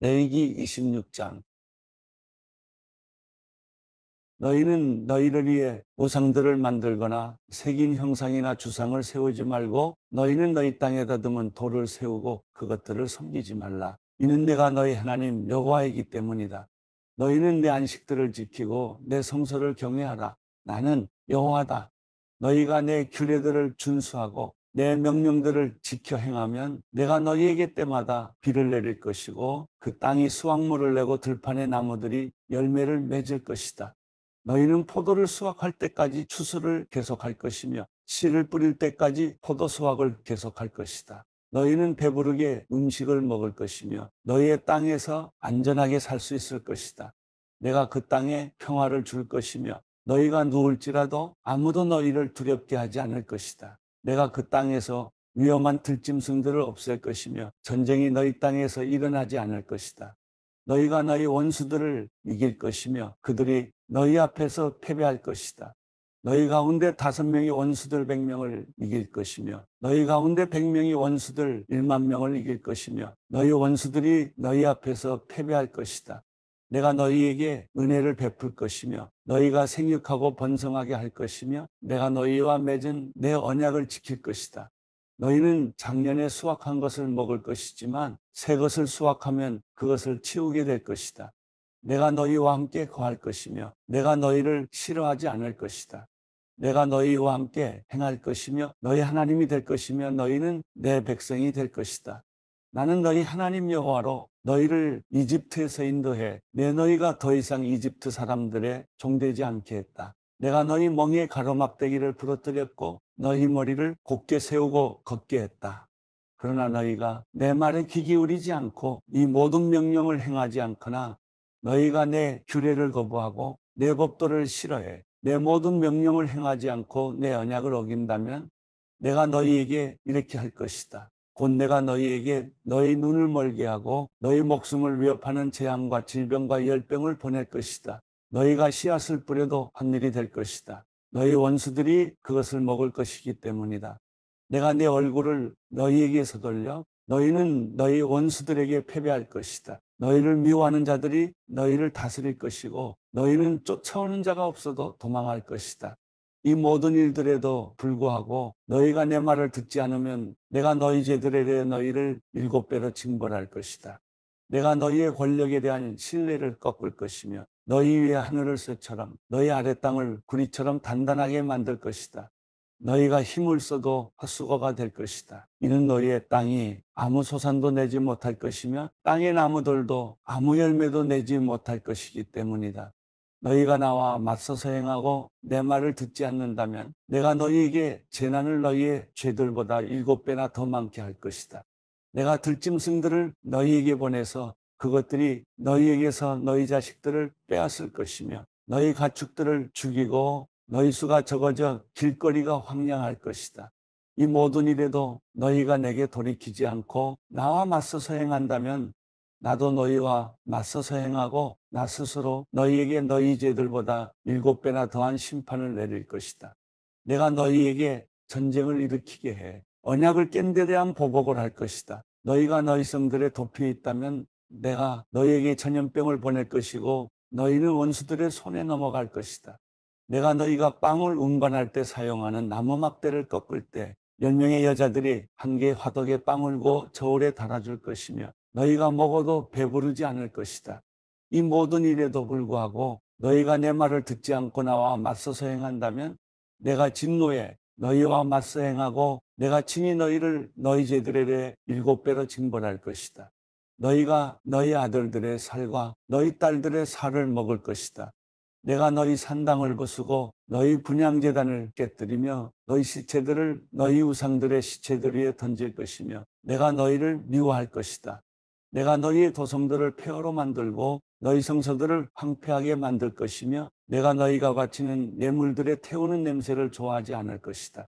레위기 26장 너희는 너희를 위해 우상들을 만들거나 색인 형상이나 주상을 세우지 말고 너희는 너희 땅에 다듬은 돌을 세우고 그것들을 섬기지 말라. 이는 내가 너희 하나님 여호와이기 때문이다. 너희는 내 안식들을 지키고 내 성소를 경외하라. 나는 여호와다. 너희가 내 규례들을 준수하고 내 명령들을 지켜 행하면 내가 너희에게 때마다 비를 내릴 것이고 그 땅이 수확물을 내고 들판의 나무들이 열매를 맺을 것이다. 너희는 포도를 수확할 때까지 추수를 계속할 것이며 씨를 뿌릴 때까지 포도 수확을 계속할 것이다. 너희는 배부르게 음식을 먹을 것이며 너희의 땅에서 안전하게 살 수 있을 것이다. 내가 그 땅에 평화를 줄 것이며 너희가 누울지라도 아무도 너희를 두렵게 하지 않을 것이다. 내가 그 땅에서 위험한 들짐승들을 없앨 것이며 전쟁이 너희 땅에서 일어나지 않을 것이다. 너희가 너희 원수들을 이길 것이며 그들이 너희 앞에서 패배할 것이다. 너희 가운데 다섯 명이 원수들 백 명을 이길 것이며 너희 가운데 백 명이 원수들 일만 명을 이길 것이며 너희 원수들이 너희 앞에서 패배할 것이다. 내가 너희에게 은혜를 베풀 것이며 너희가 생육하고 번성하게 할 것이며 내가 너희와 맺은 내 언약을 지킬 것이다. 너희는 작년에 수확한 것을 먹을 것이지만 새 것을 수확하면 그것을 치우게 될 것이다. 내가 너희와 함께 거할 것이며 내가 너희를 싫어하지 않을 것이다. 내가 너희와 함께 행할 것이며 너희 하나님이 될 것이며 너희는 내 백성이 될 것이다. 나는 너희 하나님 여호와로 너희를 이집트에서 인도해 내 너희가 더 이상 이집트 사람들의 종되지 않게 했다. 내가 너희 멍에 가로막대기를 부러뜨렸고 너희 머리를 곱게 세우고 걷게 했다. 그러나 너희가 내 말에 귀 기울이지 않고 이 모든 명령을 행하지 않거나 너희가 내 규례를 거부하고 내 법도를 싫어해 내 모든 명령을 행하지 않고 내 언약을 어긴다면 내가 너희에게 이렇게 할 것이다. 곧 내가 너희에게 너희 눈을 멀게 하고 너희 목숨을 위협하는 재앙과 질병과 열병을 보낼 것이다. 너희가 씨앗을 뿌려도 환일이 될 것이다. 너희 원수들이 그것을 먹을 것이기 때문이다. 내가 내 얼굴을 너희에게서 돌려 너희는 너희 원수들에게 패배할 것이다. 너희를 미워하는 자들이 너희를 다스릴 것이고 너희는 쫓아오는 자가 없어도 도망할 것이다. 이 모든 일들에도 불구하고 너희가 내 말을 듣지 않으면 내가 너희 제들에 대해 너희를 일곱 배로 징벌할 것이다. 내가 너희의 권력에 대한 신뢰를 꺾을 것이며 너희 위에 하늘을 쇠처럼 너희 아래 땅을 구리처럼 단단하게 만들 것이다. 너희가 힘을 써도 헛수고가 될 것이다. 이는 너희의 땅이 아무 소산도 내지 못할 것이며 땅의 나무들도 아무 열매도 내지 못할 것이기 때문이다. 너희가 나와 맞서서 행하고 내 말을 듣지 않는다면 내가 너희에게 재난을 너희의 죄들보다 일곱 배나 더 많게 할 것이다. 내가 들짐승들을 너희에게 보내서 그것들이 너희에게서 너희 자식들을 빼앗을 것이며 너희 가축들을 죽이고 너희 수가 적어져 길거리가 황량할 것이다. 이 모든 일에도 너희가 내게 돌이키지 않고 나와 맞서서 행한다면 나도 너희와 맞서서 행하고 나 스스로 너희에게 너희 죄들보다 일곱 배나 더한 심판을 내릴 것이다. 내가 너희에게 전쟁을 일으키게 해 언약을 깬 데 대한 보복을 할 것이다. 너희가 너희 성들에 도피해 있다면 내가 너희에게 전염병을 보낼 것이고 너희는 원수들의 손에 넘어갈 것이다. 내가 너희가 빵을 운반할 때 사용하는 나무 막대를 꺾을 때열 명의 여자들이 한 개의 화덕에 빵을 고 저울에 달아줄 것이며 너희가 먹어도 배부르지 않을 것이다. 이 모든 일에도 불구하고 너희가 내 말을 듣지 않고 나와 맞서서 행한다면 내가 진노에 너희와 맞서 행하고 내가 친히 너희를 너희 죄들에 일곱 배로 징벌할 것이다. 너희가 너희 아들들의 살과 너희 딸들의 살을 먹을 것이다. 내가 너희 산당을 부수고 너희 분양재단을 깨뜨리며 너희 시체들을 너희 우상들의 시체들 위에 던질 것이며 내가 너희를 미워할 것이다. 내가 너희 도성들을 폐허로 만들고 너희 성서들을 황폐하게 만들 것이며 내가 너희가 바치는 예물들의 태우는 냄새를 좋아하지 않을 것이다.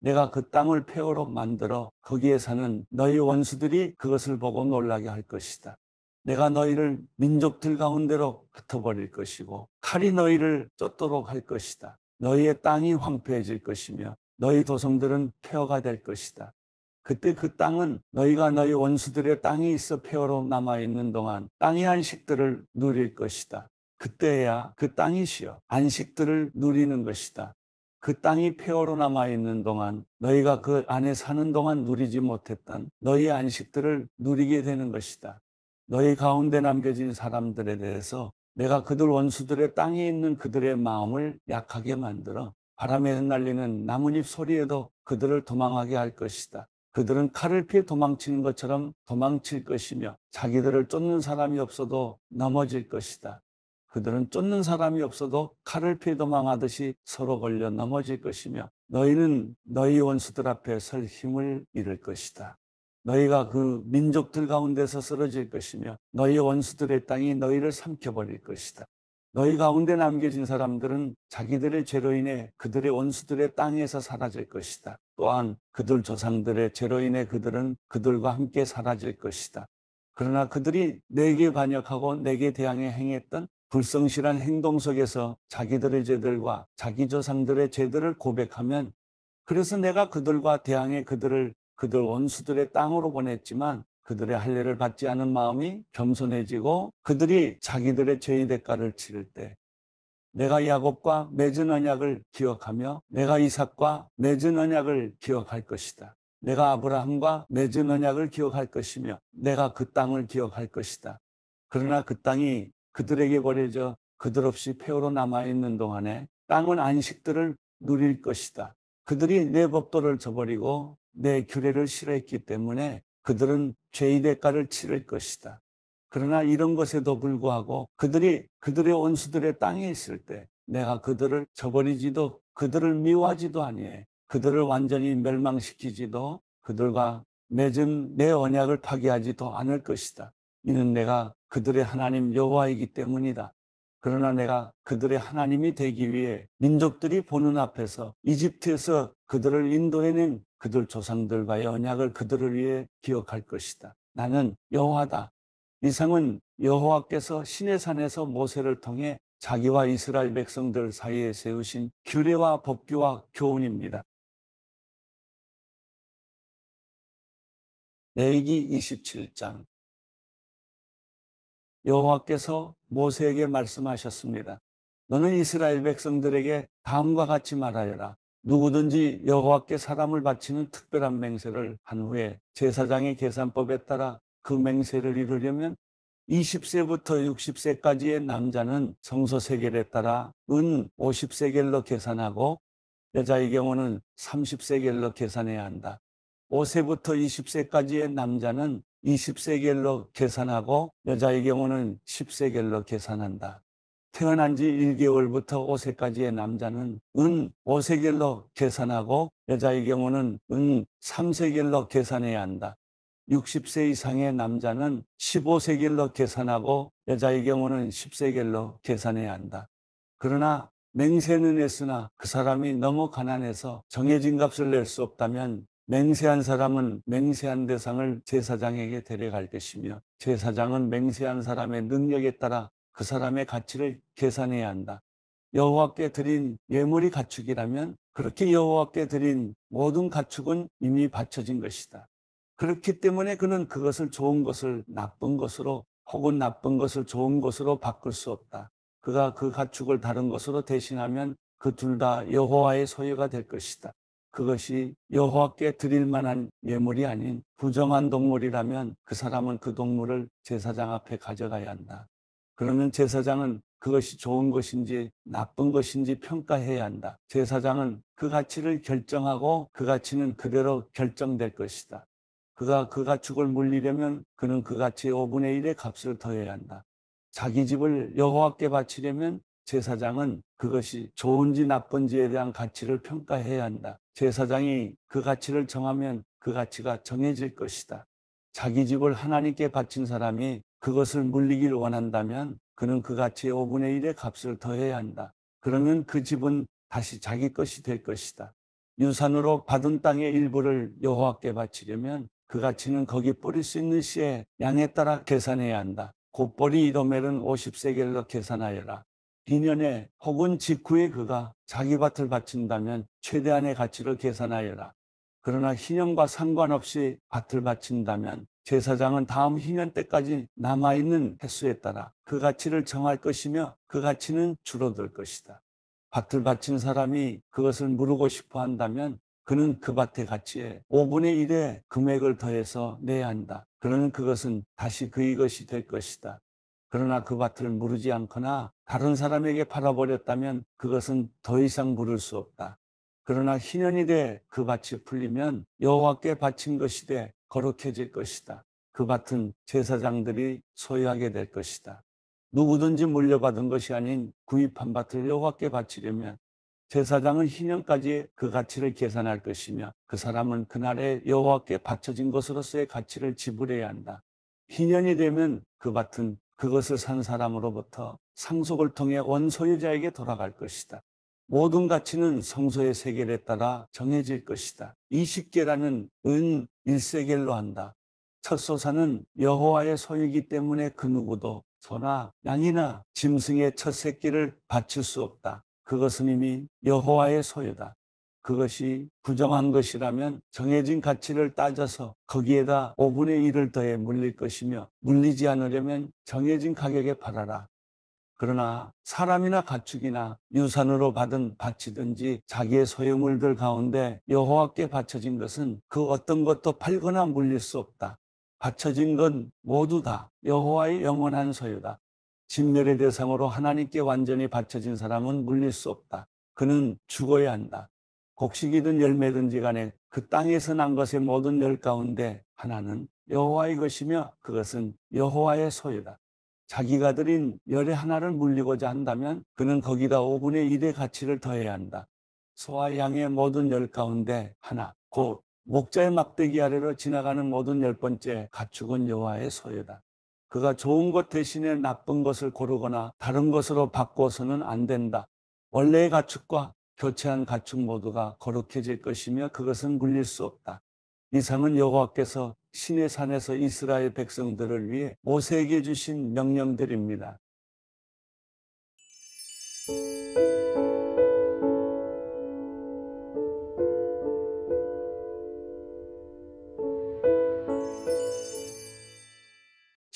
내가 그 땅을 폐허로 만들어 거기에 사는 너희 원수들이 그것을 보고 놀라게 할 것이다. 내가 너희를 민족들 가운데로 흩어버릴 것이고 칼이 너희를 쫓도록 할 것이다. 너희의 땅이 황폐해질 것이며 너희 도성들은 폐허가 될 것이다. 그때 그 땅은 너희가 너희 원수들의 땅이 있어 폐허로 남아 있는 동안 땅의 안식들을 누릴 것이다. 그때야 그 땅이시여 안식들을 누리는 것이다. 그 땅이 폐허로 남아 있는 동안 너희가 그 안에 사는 동안 누리지 못했던 너희 안식들을 누리게 되는 것이다. 너희 가운데 남겨진 사람들에 대해서 내가 그들 원수들의 땅에 있는 그들의 마음을 약하게 만들어 바람에 흩날리는 나뭇잎 소리에도 그들을 도망하게 할 것이다. 그들은 칼을 피해 도망치는 것처럼 도망칠 것이며 자기들을 쫓는 사람이 없어도 넘어질 것이다. 그들은 쫓는 사람이 없어도 칼을 피해 도망하듯이 서로 걸려 넘어질 것이며 너희는 너희 원수들 앞에 설 힘을 잃을 것이다. 너희가 그 민족들 가운데서 쓰러질 것이며 너희 원수들의 땅이 너희를 삼켜버릴 것이다. 너희 가운데 남겨진 사람들은 자기들의 죄로 인해 그들의 원수들의 땅에서 사라질 것이다. 또한 그들 조상들의 죄로 인해 그들은 그들과 함께 사라질 것이다. 그러나 그들이 내게 반역하고 내게 대항해 행했던 불성실한 행동 속에서 자기들의 죄들과 자기 조상들의 죄들을 고백하면 그래서 내가 그들과 대항해 그들을 그들 원수들의 땅으로 보냈지만 그들의 할례를 받지 않은 마음이 겸손해지고 그들이 자기들의 죄의 대가를 치를 때 내가 야곱과 맺은 언약을 기억하며 내가 이삭과 맺은 언약을 기억할 것이다. 내가 아브라함과 맺은 언약을 기억할 것이며 내가 그 땅을 기억할 것이다. 그러나 그 땅이 그들에게 버려져 그들 없이 폐허로 남아있는 동안에 땅은 안식들을 누릴 것이다. 그들이 내 법도를 저버리고 내 규례를 싫어했기 때문에 그들은 죄의 대가를 치를 것이다. 그러나 이런 것에도 불구하고 그들이 그들의 원수들의 땅에 있을 때 내가 그들을 저버리지도 그들을 미워하지도 아니해 그들을 완전히 멸망시키지도 그들과 맺은 내 언약을 파괴하지도 않을 것이다. 이는 내가 그들의 하나님 여호와이기 때문이다. 그러나 내가 그들의 하나님이 되기 위해 민족들이 보는 앞에서 이집트에서 그들을 인도해낸 그들 조상들과의 언약을 그들을 위해 기억할 것이다. 나는 여호와다. 이상은 여호와께서 신의 산에서 모세를 통해 자기와 이스라엘 백성들 사이에 세우신 규례와 법규와 교훈입니다. 레이기 27장 여호와께서 모세에게 말씀하셨습니다. 너는 이스라엘 백성들에게 다음과 같이 말하여라. 누구든지 여호와께 사람을 바치는 특별한 맹세를 한 후에 제사장의 계산법에 따라 그 맹세를 이루려면 20세부터 60세까지의 남자는 성서 세겔에 따라 은 50세겔로 계산하고 여자의 경우는 30세겔로 계산해야 한다. 5세부터 20세까지의 남자는 20세겔로 계산하고 여자의 경우는 10세겔로 계산한다. 태어난 지 1개월부터 5세까지의 남자는 은 5세겔로 계산하고 여자의 경우는 은 3세겔로 계산해야 한다. 60세 이상의 남자는 15세겔로 계산하고 여자의 경우는 10세겔로 계산해야 한다. 그러나 맹세는 했으나 그 사람이 너무 가난해서 정해진 값을 낼 수 없다면 맹세한 사람은 맹세한 대상을 제사장에게 데려갈 것이며 제사장은 맹세한 사람의 능력에 따라 그 사람의 가치를 계산해야 한다. 여호와께 드린 예물이 가축이라면 그렇게 여호와께 드린 모든 가축은 이미 바쳐진 것이다. 그렇기 때문에 그는 그것을 좋은 것을 나쁜 것으로 혹은 나쁜 것을 좋은 것으로 바꿀 수 없다. 그가 그 가축을 다른 것으로 대신하면 그 둘 다 여호와의 소유가 될 것이다. 그것이 여호와께 드릴 만한 예물이 아닌 부정한 동물이라면 그 사람은 그 동물을 제사장 앞에 가져가야 한다. 그러면 제사장은 그것이 좋은 것인지 나쁜 것인지 평가해야 한다. 제사장은 그 가치를 결정하고 그 가치는 그대로 결정될 것이다. 그가 그 가축을 물리려면 그는 그 가치의 5분의 1의 값을 더해야 한다. 자기 집을 여호와께 바치려면 제사장은 그것이 좋은지 나쁜지에 대한 가치를 평가해야 한다. 제사장이 그 가치를 정하면 그 가치가 정해질 것이다. 자기 집을 하나님께 바친 사람이 그것을 물리길 원한다면 그는 그 가치의 5분의 1의 값을 더해야 한다. 그러면 그 집은 다시 자기 것이 될 것이다. 유산으로 받은 땅의 일부를 여호와께 바치려면 그 가치는 거기 뿌릴 수 있는 씨의 양에 따라 계산해야 한다. 곧벌이 이도멜은 50세겔을 계산하여라. 비년에 혹은 직후에 그가 자기 밭을 바친다면 최대한의 가치를 계산하여라. 그러나 희년과 상관없이 밭을 바친다면 제사장은 다음 희년 때까지 남아있는 횟수에 따라 그 가치를 정할 것이며 그 가치는 줄어들 것이다. 밭을 바친 사람이 그것을 물고 싶어 한다면 그는 그 밭의 가치에 5분의 1의 금액을 더해서 내야 한다. 그러는 그것은 다시 그의 것이 될 것이다. 그러나 그 밭을 무르지 않거나 다른 사람에게 팔아버렸다면 그것은 더 이상 물을 수 없다. 그러나 희년이돼 그 밭이 풀리면 여호와께 바친 것이 되 거룩해질 것이다. 그 밭은 제사장들이 소유하게 될 것이다. 누구든지 물려받은 것이 아닌 구입한 밭을 여호와께 바치려면 제사장은 희년까지 그 가치를 계산할 것이며 그 사람은 그날에 여호와께 바쳐진 것으로서의 가치를 지불해야 한다. 희년이 되면 그 밭은 그것을 산 사람으로부터 상속을 통해 원소유자에게 돌아갈 것이다. 모든 가치는 성소의 세계에 따라 정해질 것이다. 20개라는 은 1세겔로 한다. 첫 소사는 여호와의 소유이기 때문에 그 누구도 소나 양이나 짐승의 첫 새끼를 바칠 수 없다. 그것은 이미 여호와의 소유다. 그것이 부정한 것이라면 정해진 가치를 따져서 거기에다 5분의 1을 더해 물릴 것이며 물리지 않으려면 정해진 가격에 팔아라. 그러나 사람이나 가축이나 유산으로 받은 바치든지 자기의 소유물들 가운데 여호와께 바쳐진 것은 그 어떤 것도 팔거나 물릴 수 없다. 바쳐진 건 모두 다 여호와의 영원한 소유다. 진멸의 대상으로 하나님께 완전히 바쳐진 사람은 물릴 수 없다. 그는 죽어야 한다. 곡식이든 열매든지 간에 그 땅에서 난 것의 모든 열 가운데 하나는 여호와의 것이며 그것은 여호와의 소유다. 자기가 들인 열의 하나를 물리고자 한다면 그는 거기다 5분의 1의 가치를 더해야 한다. 소와 양의 모든 열 가운데 하나, 곧 목자의 막대기 아래로 지나가는 모든 열 번째 가축은 여호와의 소유다. 그가 좋은 것 대신에 나쁜 것을 고르거나 다른 것으로 바꿔서는 안 된다. 원래의 가축과 교체한 가축 모두가 거룩해질 것이며 그것은 물릴 수 없다. 이상은 여호와께서 신의 산에서 이스라엘 백성들을 위해 모세에게 주신 명령들입니다.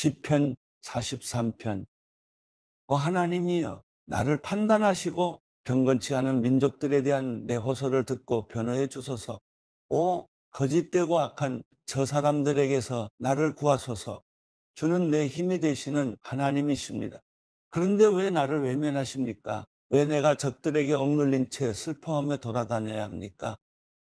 0편 43편 어, 하나님이여 나를 판단하시고 경건치 않은 민족들에 대한 내 호소를 듣고 변호해 주소서 오 거짓되고 악한 저 사람들에게서 나를 구하소서 주는 내 힘이 되시는 하나님이십니다 그런데 왜 나를 외면하십니까? 왜 내가 적들에게 억눌린 채 슬퍼하며 돌아다녀야 합니까?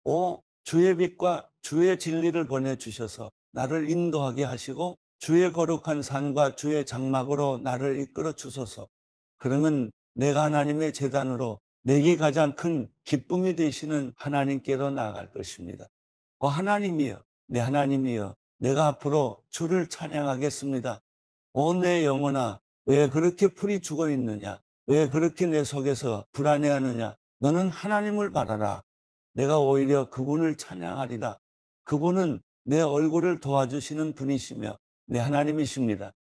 오 주의 빛과 주의 진리를 보내주셔서 나를 인도하게 하시고 주의 거룩한 산과 주의 장막으로 나를 이끌어 주소서. 그러면 내가 하나님의 재단으로 내게 가장 큰 기쁨이 되시는 하나님께로 나아갈 것입니다. 어, 하나님이여, 내 하나님이여, 내가 앞으로 주를 찬양하겠습니다. 오, 어, 내 영혼아, 왜 그렇게 풀이 죽어 있느냐? 왜 그렇게 내 속에서 불안해하느냐? 너는 하나님을 바라라. 내가 오히려 그분을 찬양하리라. 그분은 내 얼굴을 도와주시는 분이시며 네, 하나님이십니다.